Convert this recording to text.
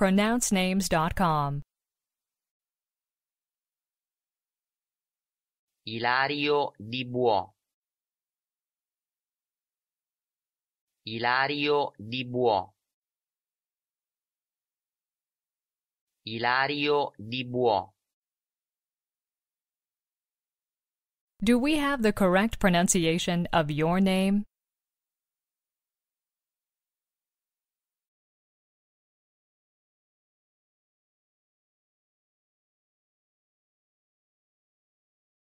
pronouncenames.com. Ilario di Buo. Ilario di Buo. Ilario di Buo. Do we have the correct pronunciation of your name?